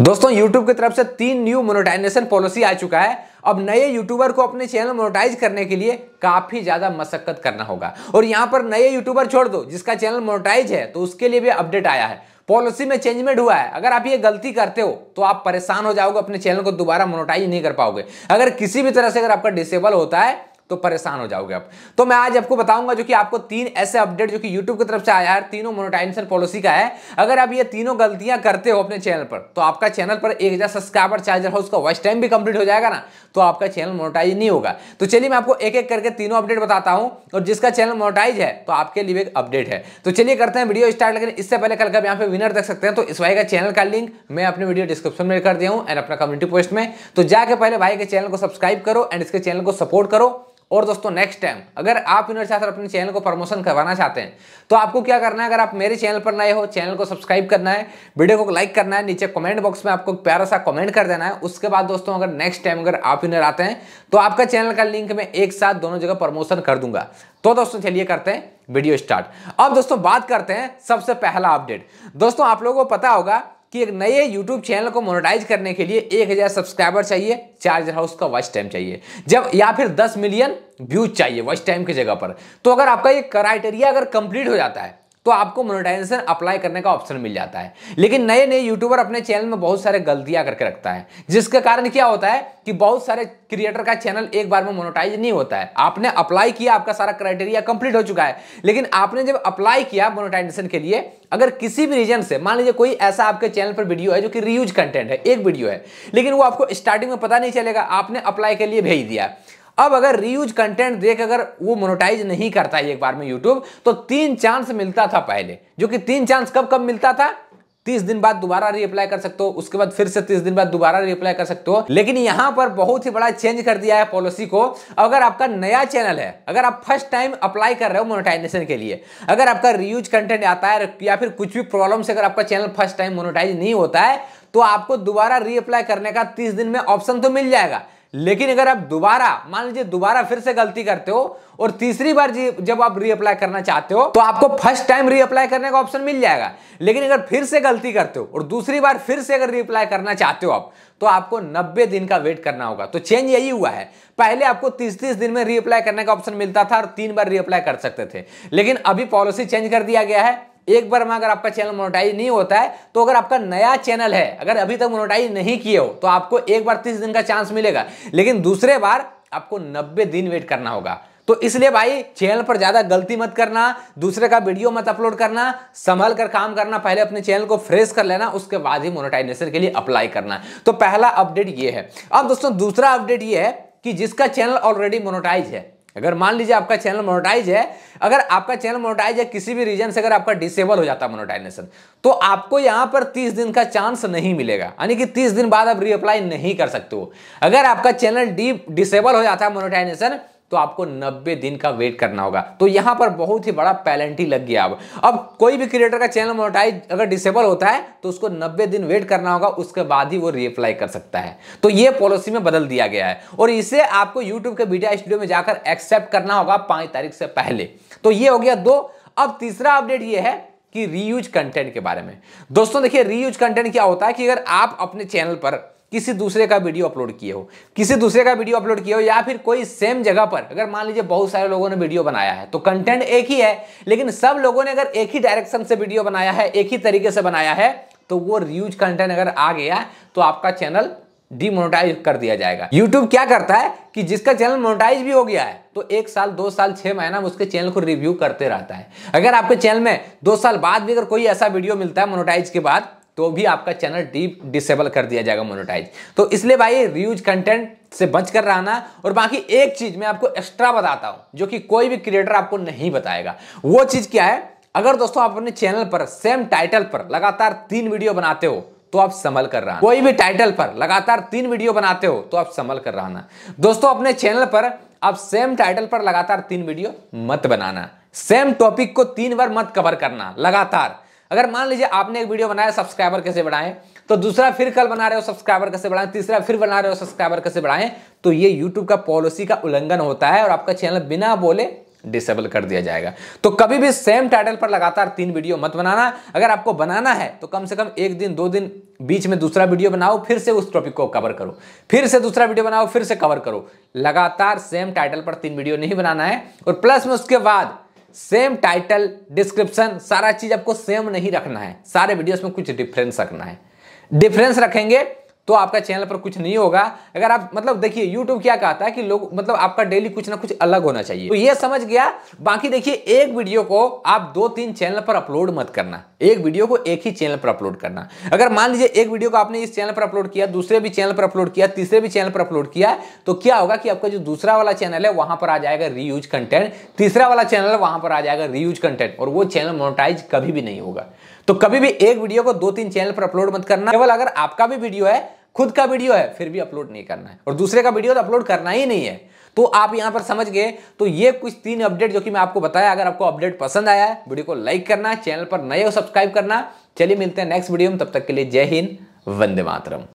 दोस्तों YouTube की तरफ से तीन न्यू मोनेटाइजेशन पॉलिसी आ चुका है अब नए यूट्यूबर को अपने चैनल मोनेटाइज करने के लिए काफ़ी ज़्यादा मशक्कत करना होगा और यहां पर नए यूट्यूबर छोड़ दो जिसका चैनल मोनेटाइज है तो उसके लिए भी अपडेट आया है पॉलिसी में चेंजमेंट हुआ है अगर आप ये गलती करते हो तो आप परेशान हो जाओगे अपने चैनल को दोबारा मोनोटाइज नहीं कर पाओगे अगर किसी भी तरह से अगर आपका डिसेबल होता है तो परेशान हो जाओगे आप तो मैं आज आपको बताऊंगा जो कि आपको तीन ऐसे अपडेट जो कि YouTube की तरफ से आया है तीनों मोनोटाइजेशन पॉलिसी का है अगर आप ये तीनों गलतियां करते हो अपने चैनल पर तो आपका चैनल पर एक हजार सब्सक्राइबर चार्जर हो उसका वॉइस टाइम भी कंप्लीट हो जाएगा ना तो आपका चैनल मोनोटाइज नहीं होगा तो चलिए मैं आपको एक एक करके तीनों अपडेट बताता हूं और जिसका चैनल मोनोटाइज है तो आपके लिए एक अपडेट है तो चलिए करते हैं वीडियो स्टार्ट लेकिन इससे पहले कल का यहाँ पे विनर देख सकते हैं तो इस भाई का चैनल का लिंक मैं अपने वीडियो डिस्क्रिप्शन में कर दिया हूँ एंड अपना कम्युनिटी पोस्ट में तो जाके पहले भाई के चैनल को सब्सक्राइब करो एंड इसके चैनल को सपोर्ट करो और दोस्तों नेक्स्ट टाइम अगर आप यूनिवर्स छात्र अपने चैनल को प्रमोशन करवाना चाहते हैं तो आपको क्या करना है अगर आप मेरे चैनल पर नए हो चैनल को सब्सक्राइब करना है वीडियो को लाइक करना है नीचे कमेंट बॉक्स में आपको प्यारा सा कमेंट कर देना है उसके बाद दोस्तों अगर नेक्स्ट टाइम अगर आप यूनियर आते हैं तो आपका चैनल का लिंक मैं एक साथ दोनों जगह प्रमोशन कर दूंगा तो दोस्तों चलिए करते हैं वीडियो स्टार्ट अब दोस्तों बात करते हैं सबसे पहला अपडेट दोस्तों आप लोगों को पता होगा कि एक नए YouTube चैनल को मोनेटाइज करने के लिए 1000 सब्सक्राइबर चाहिए चार्जर हाउस का वॉच टाइम चाहिए जब या फिर 10 मिलियन व्यूज चाहिए वॉच टाइम की जगह पर तो अगर आपका ये क्राइटेरिया अगर कंप्लीट हो जाता है तो आपको मोनेटाइजेशन अप्लाई करने का ऑप्शन मिल जाता है लेकिन नए नए यूट्यूबर अपने चैनल में बहुत सारे गलतियां करके रखता है जिसके कारण क्या होता है कि बहुत सारे क्रिएटर का चैनल एक बार में मोनोटाइज नहीं होता है आपने अप्लाई किया आपका सारा क्राइटेरिया कंप्लीट हो चुका है लेकिन आपने जब अप्लाई किया मोनोटाइजेशन के लिए अगर किसी भी रीजन से मान लीजिए कोई ऐसा आपके चैनल पर वीडियो है जो कि रीयूज कंटेंट है एक वीडियो है लेकिन वो आपको स्टार्टिंग में पता नहीं चलेगा आपने अप्लाई के लिए भेज दिया अब अगर रीयूज कंटेंट देख अगर वो मोनोटाइज नहीं करता है एक बार में यूट्यूब तो तीन चांस मिलता था पहले जो कि तीन चांस कब कब मिलता था तीस दिन बाद दोबारा रीअप्लाई कर सकते हो उसके बाद फिर से तीस दिन बाद दोबारा रीअप्लाई कर सकते हो लेकिन यहां पर बहुत ही बड़ा चेंज कर दिया है पॉलिसी को अगर आपका नया चैनल है अगर आप फर्स्ट टाइम अप्लाई कर रहे हो मोनोटाइजेशन के लिए अगर आपका रीयूज कंटेंट आता है या फिर कुछ भी प्रॉब्लम से अगर आपका चैनल फर्स्ट टाइम मोनोटाइज नहीं होता है तो आपको दोबारा रीअप्लाई करने का तीस दिन में ऑप्शन तो मिल जाएगा लेकिन अगर आप दोबारा मान लीजिए दोबारा फिर से गलती करते हो और तीसरी बार जब आप रीअप्लाई करना चाहते हो तो आपको फर्स्ट टाइम रीअप्लाई करने का ऑप्शन मिल जाएगा लेकिन अगर फिर से गलती करते हो और दूसरी बार फिर से अगर रीअप्लाई करना चाहते हो आप तो आपको 90 दिन का वेट करना होगा तो चेंज यही हुआ है पहले आपको 30-30 दिन में रीअप्लाई करने का ऑप्शन मिलता था और तीन बार रीअप्लाई कर सकते थे लेकिन अभी पॉलिसी चेंज कर दिया गया है एक बार में अगर आपका चैनल मोनोटाइज नहीं होता है तो अगर आपका नया चैनल है अगर अभी तक मोनोटाइज नहीं किए हो तो आपको एक बार तीस दिन का चांस मिलेगा लेकिन दूसरे बार आपको नब्बे दिन वेट करना होगा तो इसलिए भाई चैनल पर ज्यादा गलती मत करना दूसरे का वीडियो मत अपलोड करना संभल कर काम करना पहले अपने चैनल को फ्रेश कर लेना उसके बाद ही मोनेटाइजेशन के लिए अप्लाई करना तो पहला अपडेट ये है अब दोस्तों दूसरा अपडेट ये है कि जिसका चैनल ऑलरेडी मोनोटाइज है अगर मान लीजिए आपका चैनल मोनोटाइज है अगर आपका चैनल मोनोटाइज है किसी भी रीजन से अगर आपका डिसेबल हो जाता है मोनोटाइजेशन तो आपको यहां पर 30 दिन का चांस नहीं मिलेगा यानी कि 30 दिन बाद आप रीअप्लाई नहीं कर सकते हो अगर आपका चैनल डी डिसेबल हो जाता है मोनोटाइजेशन तो आपको 90 दिन का वेट करना होगा तो यहां पर बहुत ही बड़ा पैलेंटी लग गया अब अब कोई भी क्रिएटर का चैनल मोटाइज अगर डिसेबल होता है तो उसको 90 दिन वेट करना होगा उसके बाद ही वो रिप्लाई कर सकता है तो ये पॉलिसी में बदल दिया गया है और इसे आपको यूट्यूब के बीटा स्टूडियो में जाकर एक्सेप्ट करना होगा पांच तारीख से पहले तो ये हो गया दो अब तीसरा अपडेट यह है कि रीयूज कंटेंट के बारे में दोस्तों देखिए रीयूज कंटेंट क्या होता है कि अगर आप अपने चैनल पर किसी दूसरे का वीडियो अपलोड किए हो किसी दूसरे का वीडियो अपलोड किए हो या फिर कोई सेम जगह पर अगर मान लीजिए बहुत सारे लोगों ने वीडियो बनाया है तो कंटेंट एक ही है लेकिन सब लोगों ने अगर एक ही डायरेक्शन से वीडियो बनाया है एक ही तरीके से बनाया है तो वो रिव्यूज कंटेंट अगर आ गया तो आपका चैनल डिमोनोटाइज कर दिया जाएगा यूट्यूब क्या करता है कि जिसका चैनल मोनोटाइज भी हो गया है तो एक साल दो साल छह महीना उसके चैनल को रिव्यू करते रहता है अगर आपके चैनल में दो साल बाद भी अगर कोई ऐसा वीडियो मिलता है मोनोटाइज के बाद तो भी आपका चैनल डीप डिसेबल कर दिया जाएगा मोनोटाइज तो इसलिए भाई रियूज कंटेंट से बच कर रहना और बाकी एक चीज मैं आपको एक्स्ट्रा बताता हूं जो कि कोई भी क्रिएटर आपको नहीं बताएगा वो चीज क्या है अगर दोस्तों आप अपने चैनल पर सेम टाइटल पर लगातार तीन वीडियो बनाते हो तो आप संभल कर रहना कोई भी टाइटल पर लगातार तीन वीडियो बनाते हो तो आप संभल कर रहना दोस्तों अपने चैनल पर आप सेम टाइटल पर लगातार तीन वीडियो मत बनाना सेम टॉपिक को तीन बार मत कवर करना लगातार अगर मान लीजिए आपने एक वीडियो बनाया सब्सक्राइबर कैसे बढ़ाएं तो दूसरा फिर कल बना रहे हो सब्सक्राइबर कैसे बढ़ाएं तीसरा फिर बना रहे हो सब्सक्राइबर कैसे बढ़ाएं तो ये यूट्यूब का पॉलिसी का उल्लंघन होता है और आपका चैनल बिना बोले डिसेबल कर दिया जाएगा तो कभी भी सेम टाइटल पर लगातार तीन वीडियो मत बनाना अगर आपको बनाना है तो कम से कम एक दिन दो दिन बीच में दूसरा वीडियो बनाओ फिर से उस टॉपिक को कवर करो फिर से दूसरा वीडियो बनाओ फिर से कवर करो लगातार सेम टाइटल पर तीन वीडियो नहीं बनाना है और प्लस में उसके बाद सेम टाइटल डिस्क्रिप्शन सारा चीज आपको सेम नहीं रखना है सारे वीडियोस में कुछ डिफरेंस रखना है डिफरेंस रखेंगे तो आपका चैनल पर कुछ नहीं होगा अगर आप मतलब देखिए यूट्यूब क्या कहता है कि लोग मतलब आपका डेली कुछ ना कुछ अलग होना चाहिए तो ये समझ गया बाकी देखिए एक वीडियो को आप दो तीन चैनल पर अपलोड मत करना एक वीडियो को एक ही चैनल पर अपलोड करना अगर मान लीजिए एक वीडियो को आपने इस चैनल पर अपलोड किया दूसरे भी चैनल पर अपलोड किया तीसरे भी चैनल पर अपलोड किया तो क्या होगा कि आपका जो दूसरा वाला चैनल है वहां पर आ जाएगा रीयूज कंटेंट तीसरा वाला चैनल है वहां पर आ जाएगा रीयूज कंटेंट और वो चैनल मोनोटाइज कभी भी नहीं होगा तो कभी भी एक वीडियो को दो तीन चैनल पर अपलोड मत करना केवल अगर आपका भी वीडियो है खुद का वीडियो है फिर भी अपलोड नहीं करना है और दूसरे का वीडियो तो अपलोड करना ही नहीं है तो आप यहां पर समझ गए तो ये कुछ तीन अपडेट जो कि मैं आपको बताया अगर आपको अपडेट पसंद आया है वीडियो को लाइक करना चैनल पर नए हो सब्सक्राइब करना चलिए मिलते हैं नेक्स्ट वीडियो में तब तक के लिए जय हिंद वंदे मातरम